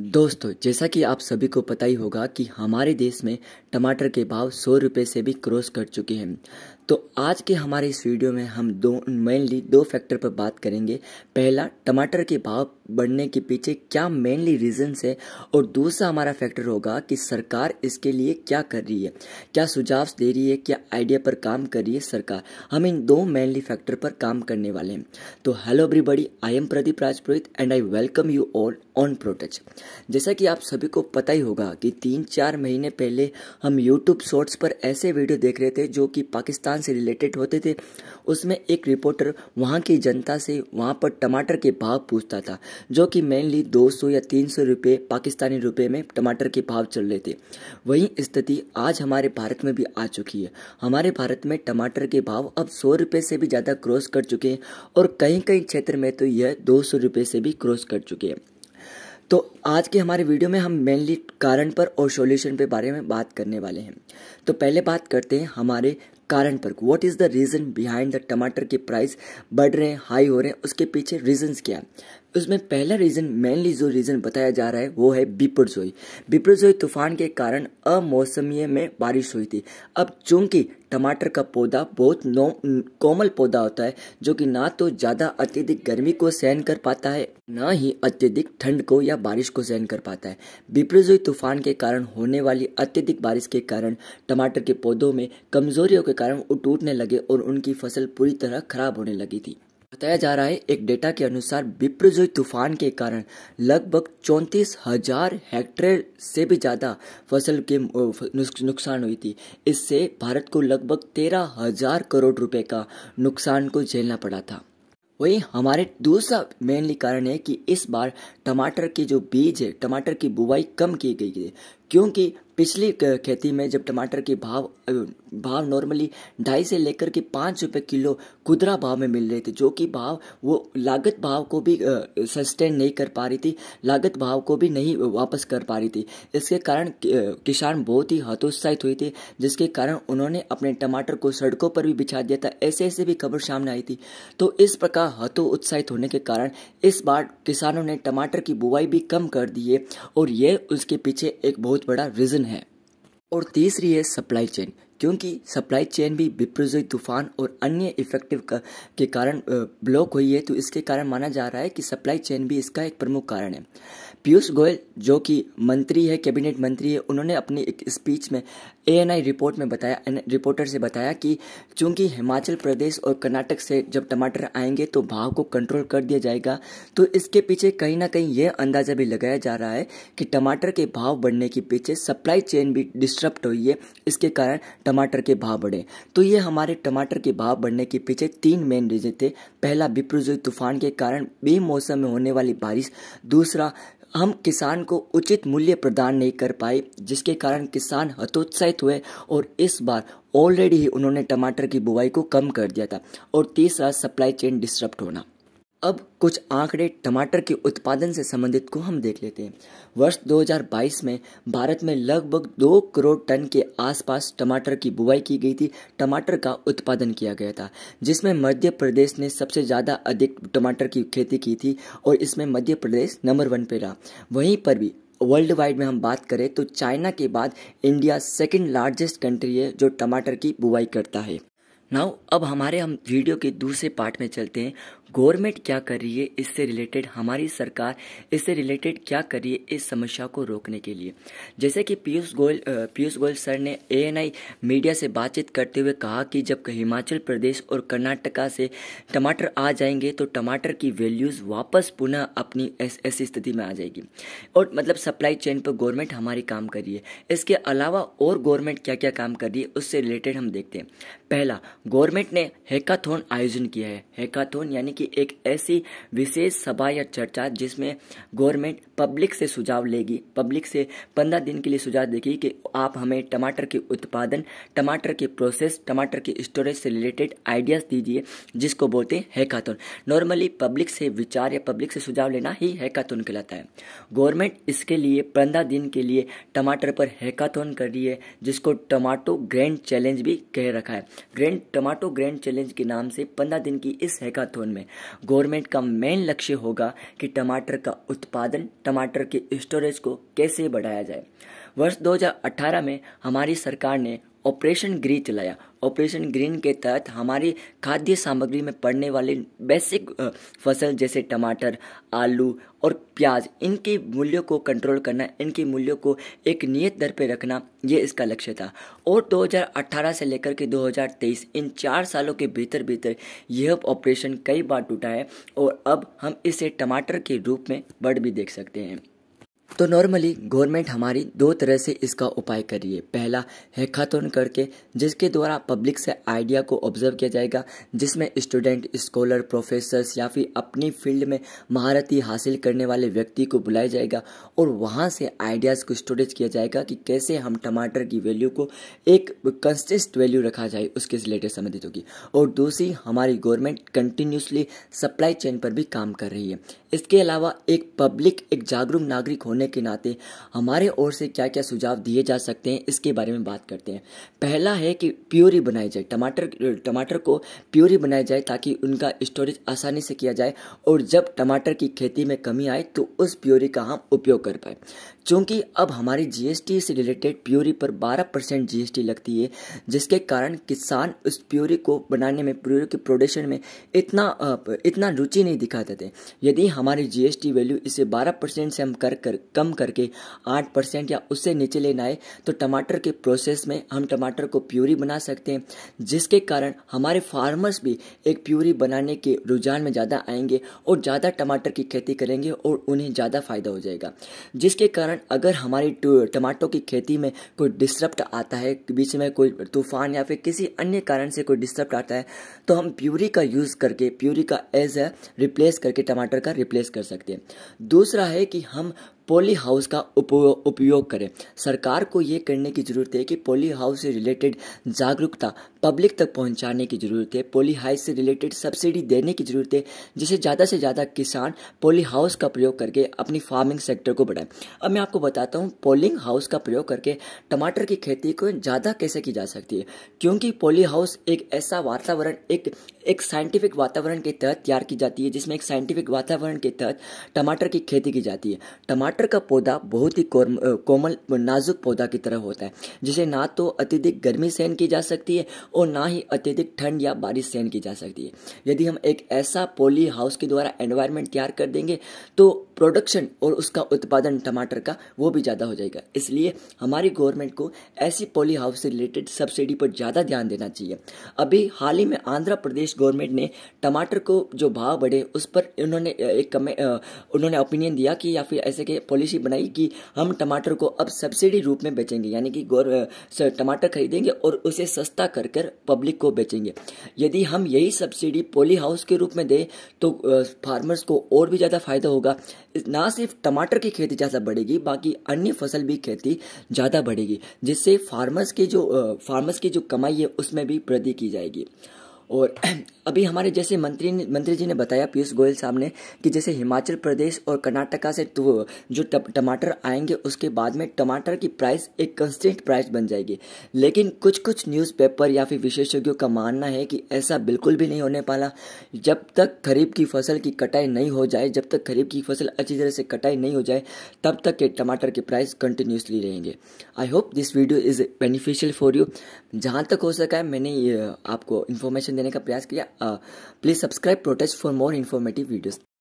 दोस्तों जैसा कि आप सभी को पता ही होगा कि हमारे देश में टमाटर के भाव सौ रुपये से भी क्रॉस कर चुके हैं तो आज के हमारे इस वीडियो में हम दो मेनली दो फैक्टर पर बात करेंगे पहला टमाटर के भाव बढ़ने के पीछे क्या मेनली रीजंस है और दूसरा हमारा फैक्टर होगा कि सरकार इसके लिए क्या कर रही है क्या सुझाव दे रही है क्या आइडिया पर काम कर रही है सरकार हम इन दो मेनली फैक्टर पर काम करने वाले हैं तो hello everybody I am Pradeep Rajpurohit and I welcome you all on Protouch जैसा कि आप सभी को पता ही होगा कि तीन चार महीने पहले हम यूट्यूब शॉर्ट्स पर ऐसे वीडियो देख रहे थे जो कि पाकिस्तान पाकिस्तान से रिलेटेड होते थे उसमें एक रिपोर्टर वहाँ की जनता से वहाँ पर टमाटर के भाव पूछता था जो कि मेनली 200 या 300 रुपये पाकिस्तानी रुपए में टमाटर के भाव चल रहे थे वही स्थिति आज हमारे भारत में भी आ चुकी है हमारे भारत में टमाटर के भाव अब सौ रुपये से भी ज़्यादा क्रॉस कर चुके हैं और कई कई क्षेत्र में तो यह दो सौ से भी क्रॉस कर चुके हैं तो आज के हमारे वीडियो में हम मेनली कारण पर और सॉल्यूशन पे बारे में बात करने वाले हैं तो पहले बात करते हैं हमारे कारण पर what is the reason behind the टमाटर के प्राइस बढ़ रहे हैं हाई हो रहे हैं उसके पीछे रीजंस क्या उसमें पहला रीज़न मेनली जो रीज़न बताया जा रहा है वो है बिपरजोई बिपरजोई तूफान के कारण अमौसमीय में बारिश हुई थी अब चूंकि टमाटर का पौधा बहुत कोमल पौधा होता है जो कि ना तो ज़्यादा अत्यधिक गर्मी को सहन कर पाता है ना ही अत्यधिक ठंड को या बारिश को सहन कर पाता है बिपरजोई तूफान के कारण होने वाली अत्यधिक बारिश के कारण टमाटर के पौधों में कमजोरियों के कारण वो टूटने लगे और उनकी फसल पूरी तरह खराब होने लगी थी बताया जा रहा है एक डेटा के अनुसार विप्रजोई तूफान के कारण लगभग चौंतीस हजार हेक्टेयर से भी ज़्यादा फसल के नुकसान हुई थी इससे भारत को लगभग तेरह हजार करोड़ रुपए का नुकसान को झेलना पड़ा था वहीं हमारे दूसरा मेनली कारण है कि इस बार टमाटर के जो बीज है टमाटर की बुवाई कम की गई है क्योंकि पिछली खेती में जब टमाटर के भाव भाव नॉर्मली ढाई से लेकर के पाँच रुपये किलो खुदरा भाव में मिल रहे थे जो कि भाव वो लागत भाव को भी सस्टेन नहीं कर पा रही थी लागत भाव को भी नहीं वापस कर पा रही थी इसके कारण किसान बहुत ही हतोत्साहित हुई थे जिसके कारण उन्होंने अपने टमाटर को सड़कों पर भी बिछा दिया था ऐसे ऐसे भी खबर सामने आई थी तो इस प्रकार हतो उत्साहित होने के कारण इस बार किसानों ने टमाटर की बुआई भी कम कर दी है और यह उसके पीछे एक बहुत बहुत बड़ा रीज़न है और तीसरी है सप्लाई चेन क्योंकि सप्लाई चेन भी बिप्रजोई तूफान और अन्य इफेक्टिव का, के कारण ब्लॉक हुई है तो इसके कारण माना जा रहा है कि सप्लाई चेन भी इसका एक प्रमुख कारण है पीयूष गोयल जो कि मंत्री है कैबिनेट मंत्री है उन्होंने अपनी एक स्पीच में आई रिपोर्ट में बताया रिपोर्टर से बताया कि चूंकि हिमाचल प्रदेश और कर्नाटक से जब टमाटर आएंगे तो भाव को कंट्रोल कर दिया जाएगा तो इसके पीछे कहीं ना कहीं यह अंदाजा भी लगाया जा रहा है कि टमाटर के भाव बढ़ने के पीछे सप्लाई चेन भी डिस्टर्ब हुई है इसके कारण टमाटर के भाव बढ़े तो ये हमारे टमाटर के भाव बढ़ने के पीछे तीन मेन रीजन थे पहला बिप्रजोई तूफान के कारण बेमौसम में होने वाली बारिश दूसरा हम किसान को उचित मूल्य प्रदान नहीं कर पाए जिसके कारण किसान हतोत्साहित प्रभावित हुए और इस बार ऑलरेडी ही उन्होंने टमाटर की बुआई को कम कर दिया था और तीसरा सप्लाई चेन डिस्टर्ब होना अब कुछ आंकड़े टमाटर के उत्पादन से संबंधित को हम देख लेते हैं वर्ष 2022 में भारत में लगभग दो करोड़ टन के आसपास टमाटर की बुआई की गई थी टमाटर का उत्पादन किया गया था जिसमें मध्य प्रदेश ने सबसे ज़्यादा अधिक टमाटर की खेती की थी और इसमें मध्य प्रदेश नंबर वन पे रहा वहीं पर भी वर्ल्ड वाइड में हम बात करें तो चाइना के बाद इंडिया सेकेंड लार्जेस्ट कंट्री है जो टमाटर की बुआई करता है नाउ अब हमारे हम वीडियो के दूसरे पार्ट में चलते हैं गवर्नमेंट क्या कर रही है इससे रिलेटेड हमारी सरकार इससे रिलेटेड क्या कर रही है इस समस्या को रोकने के लिए जैसे कि पीयूष गोयल पीयूष गोयल सर ने ए मीडिया से बातचीत करते हुए कहा कि जब हिमाचल प्रदेश और कर्नाटका से टमाटर आ जाएंगे तो टमाटर की वैल्यूज़ वापस पुनः अपनी ऐसी स्थिति में आ जाएगी और मतलब सप्लाई चेन पर गवर्नमेंट हमारी काम कर रही है इसके अलावा और गवर्नमेंट क्या क्या काम कर रही है उससे रिलेटेड हम देखते हैं पहला गवर्नमेंट ने हैकाथोन आयोजन किया है हैकाथोन यानी कि की एक ऐसी विशेष सभा या चर्चा जिसमें गवर्नमेंट पब्लिक से सुझाव लेगी पब्लिक से पंद्रह दिन के लिए सुझाव देगी कि आप हमें टमाटर के उत्पादन टमाटर के प्रोसेस टमाटर के स्टोरेज से रिलेटेड आइडियाज़ दीजिए जिसको बोलते हैं हैकाथन नॉर्मली पब्लिक से विचार या पब्लिक से सुझाव लेना ही हैकाथन कहलाता है गवर्नमेंट इसके लिए पंद्रह दिन के लिए टमाटर पर हैकाथन कर रही है जिसको टमाटो ग्रैंड चैलेंज भी कह रखा है ग्रैंड टमाटो ग्रैंड चैलेंज के नाम से पंद्रह दिन की इस हैकाथन में हैं गवर्नमेंट का मेन लक्ष्य होगा कि टमाटर का उत्पादन टमाटर के स्टोरेज को कैसे बढ़ाया जाए वर्ष 2018 में हमारी सरकार ने ऑपरेशन ग्रीन चलाया ऑपरेशन ग्रीन के तहत हमारी खाद्य सामग्री में पड़ने वाले बेसिक फसल जैसे टमाटर आलू और प्याज इनके मूल्यों को कंट्रोल करना इनके मूल्यों को एक नियत दर पर रखना ये इसका लक्ष्य था और 2018 से लेकर के 2023 इन चार सालों के भीतर भीतर यह ऑपरेशन कई बार टूटा है और अब हम इसे टमाटर के रूप में बढ़ भी देख सकते हैं तो नॉर्मली गवर्नमेंट हमारी दो तरह से इसका उपाय कर रही है पहला हैकाथन करके जिसके द्वारा पब्लिक से आइडिया को ऑब्जर्व किया जाएगा जिसमें स्टूडेंट स्कॉलर प्रोफेसर्स या फिर अपनी फील्ड में महारती हासिल करने वाले व्यक्ति को बुलाया जाएगा और वहाँ से आइडियाज़ को स्टोरेज किया जाएगा कि कैसे हम टमाटर की वैल्यू को एक कंसिस्ट वैल्यू रखा जाए उसके रिलेटेड संबंधित होगी और दूसरी हमारी गवर्नमेंट कंटिन्यूसली सप्लाई चेन पर भी काम कर रही है इसके अलावा एक पब्लिक एक जागरूक नागरिक होने होने के नाते हमारे ओर से क्या क्या सुझाव दिए जा सकते हैं इसके बारे में बात करते हैं पहला है कि प्योरी बनाई जाए टमाटर टमाटर को प्योरी बनाई जाए ताकि उनका स्टोरेज आसानी से किया जाए और जब टमाटर की खेती में कमी आए तो उस प्योरी का हम उपयोग कर पाए चूँकि अब हमारी जीएसटी से रिलेटेड प्योरी पर 12 परसेंट जीएसटी लगती है जिसके कारण किसान उस प्योरी को बनाने में प्योरी के प्रोडक्शन में इतना इतना रुचि नहीं दिखाते थे यदि हमारी जीएसटी वैल्यू इसे 12 परसेंट से हम कर कर कम करके आठ परसेंट या उससे नीचे लेना है तो टमाटर के प्रोसेस में हम टमाटर को प्यूरी बना सकते हैं जिसके कारण हमारे फार्मर्स भी एक प्यूरी बनाने के रुझान में ज़्यादा आएंगे और ज़्यादा टमाटर की खेती करेंगे और उन्हें ज़्यादा फ़ायदा हो जाएगा जिसके कारण अगर हमारी टमाटो की खेती में कोई डिस्टर्ब आता है बीच में कोई तूफान या फिर किसी अन्य कारण से कोई डिस्टर्ब आता है तो हम प्यूरी का यूज़ करके प्यूरी का एज रिप्लेस करके टमाटर का रिप्लेस कर सकते हैं दूसरा है कि हम पॉली हाउस का उपयोग करें सरकार को ये करने की ज़रूरत है कि पॉली हाउस से रिलेटेड जागरूकता पब्लिक तक पहुंचाने की ज़रूरत है पोली हाउस से रिलेटेड सब्सिडी देने की ज़रूरत है जिसे ज़्यादा से ज़्यादा किसान पोली हाउस का प्रयोग करके अपनी फार्मिंग सेक्टर को बढ़ाए अब मैं आपको बताता हूँ पोलिंग हाउस का प्रयोग करके टमाटर की खेती को ज़्यादा कैसे की जा सकती है क्योंकि पोली हाउस एक ऐसा वातावरण एक एक साइंटिफिक वातावरण के तहत तैयार की जाती है जिसमें एक साइंटिफिक वातावरण के तहत टमाटर की खेती की जाती है टमाटर का पौधा बहुत ही कोमल नाजुक पौधा की तरह होता है जिसे ना तो अत्यधिक गर्मी सहन की जा सकती है और ना ही अत्यधिक ठंड या बारिश सहन की जा सकती है यदि हम एक ऐसा पोली हाउस के द्वारा एनवायरमेंट तैयार कर देंगे तो प्रोडक्शन और उसका उत्पादन टमाटर का वो भी ज़्यादा हो जाएगा इसलिए हमारी गवर्नमेंट को ऐसी पोली हाउस से रिलेटेड सब्सिडी पर ज़्यादा ध्यान देना चाहिए अभी हाल ही में आंध्र प्रदेश गवर्नमेंट ने टमाटर को जो भाव बढ़े उस पर उन्होंने एक कमे उन्होंने ओपिनियन दिया कि या फिर ऐसे के पॉलिसी बनाई कि हम टमाटर को अब सब्सिडी रूप में बेचेंगे यानी कि टमाटर खरीदेंगे और उसे सस्ता कर कर शेयर पब्लिक को बेचेंगे यदि हम यही सब्सिडी पोली हाउस के रूप में दें तो फार्मर्स को और भी ज़्यादा फायदा होगा ना सिर्फ टमाटर की खेती ज़्यादा बढ़ेगी बाकी अन्य फसल भी खेती ज़्यादा बढ़ेगी जिससे फार्मर्स की जो फार्मर्स की जो कमाई है उसमें भी वृद्धि की जाएगी और अभी हमारे जैसे मंत्री ने मंत्री जी ने बताया पीयूष गोयल साहब ने कि जैसे हिमाचल प्रदेश और कर्नाटका से तो जो टमाटर आएंगे उसके बाद में टमाटर की प्राइस एक कंस्टेंट प्राइस बन जाएगी लेकिन कुछ कुछ न्यूज़पेपर या फिर विशेषज्ञों का मानना है कि ऐसा बिल्कुल भी नहीं होने पाला जब तक खरीफ की फसल की कटाई नहीं हो जाए जब तक खरीफ की फसल अच्छी तरह से कटाई नहीं हो जाए तब तक के टमाटर के प्राइस कंटिन्यूसली रहेंगे I hope this video is beneficial for you जहाँ तक हो सका है मैंने आपको इन्फॉर्मेशन देना देने का प्रयास किया please subscribe protest for more informative videos